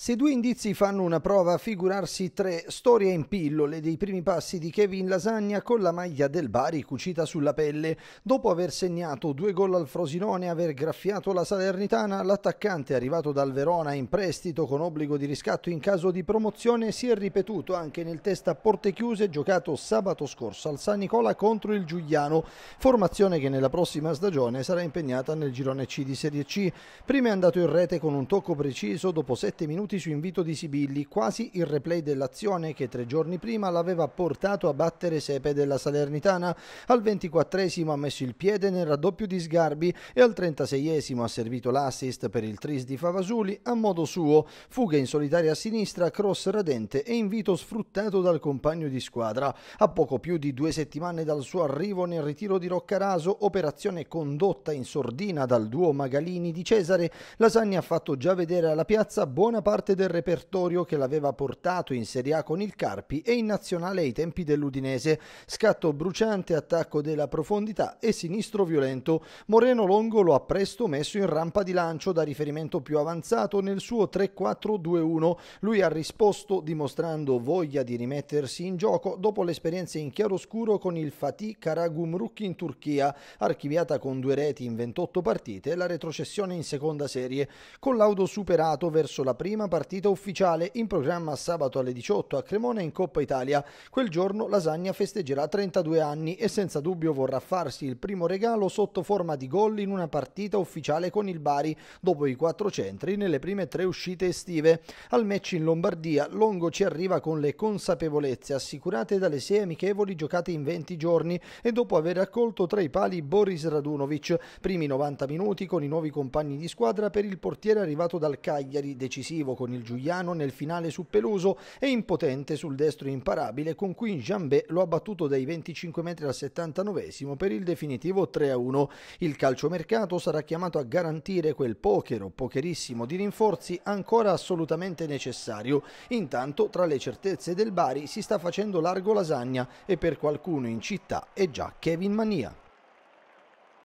Se due indizi fanno una prova, figurarsi tre storie in pillole dei primi passi di Kevin Lasagna con la maglia del Bari cucita sulla pelle. Dopo aver segnato due gol al Frosinone e aver graffiato la Salernitana, l'attaccante arrivato dal Verona in prestito con obbligo di riscatto in caso di promozione si è ripetuto anche nel test a porte chiuse giocato sabato scorso al San Nicola contro il Giuliano, formazione che nella prossima stagione sarà impegnata nel girone C di Serie C. Prima è andato in rete con un tocco preciso dopo 7 minuti venuti su invito di Sibilli, quasi il replay dell'azione che tre giorni prima l'aveva portato a battere Sepe della Salernitana. Al 24esimo ha messo il piede nel raddoppio di Sgarbi e al 36esimo ha servito l'assist per il tris di Favasuli a modo suo, fuga in solitaria a sinistra, cross radente e invito sfruttato dal compagno di squadra. A poco più di due settimane dal suo arrivo nel ritiro di Roccaraso, operazione condotta in sordina dal duo Magalini di Cesare, Lasagna ha fatto già vedere alla piazza buona parte parte del repertorio che l'aveva portato in Serie A con il Carpi e in nazionale ai tempi dell'Udinese. Scatto bruciante, attacco della profondità e sinistro violento. Moreno Longo lo ha presto messo in rampa di lancio da riferimento più avanzato nel suo 3-4-2-1. Lui ha risposto dimostrando voglia di rimettersi in gioco dopo l'esperienza in chiaroscuro con il Fatih Karagumruk in Turchia, archiviata con due reti in 28 partite la retrocessione in seconda serie. Collaudo superato verso la prima partita ufficiale in programma sabato alle 18 a Cremona in Coppa Italia. Quel giorno Lasagna festeggerà 32 anni e senza dubbio vorrà farsi il primo regalo sotto forma di gol in una partita ufficiale con il Bari, dopo i quattro centri nelle prime tre uscite estive. Al match in Lombardia Longo ci arriva con le consapevolezze assicurate dalle sei amichevoli giocate in 20 giorni e dopo aver accolto tra i pali Boris Radunovic, primi 90 minuti con i nuovi compagni di squadra per il portiere arrivato dal Cagliari, decisivo con il Giuliano nel finale su Peluso e impotente sul destro imparabile con cui Jambé lo ha battuto dai 25 metri al 79 per il definitivo 3-1. Il calciomercato sarà chiamato a garantire quel poker o pokerissimo di rinforzi ancora assolutamente necessario. Intanto tra le certezze del Bari si sta facendo largo lasagna e per qualcuno in città è già Kevin Mania.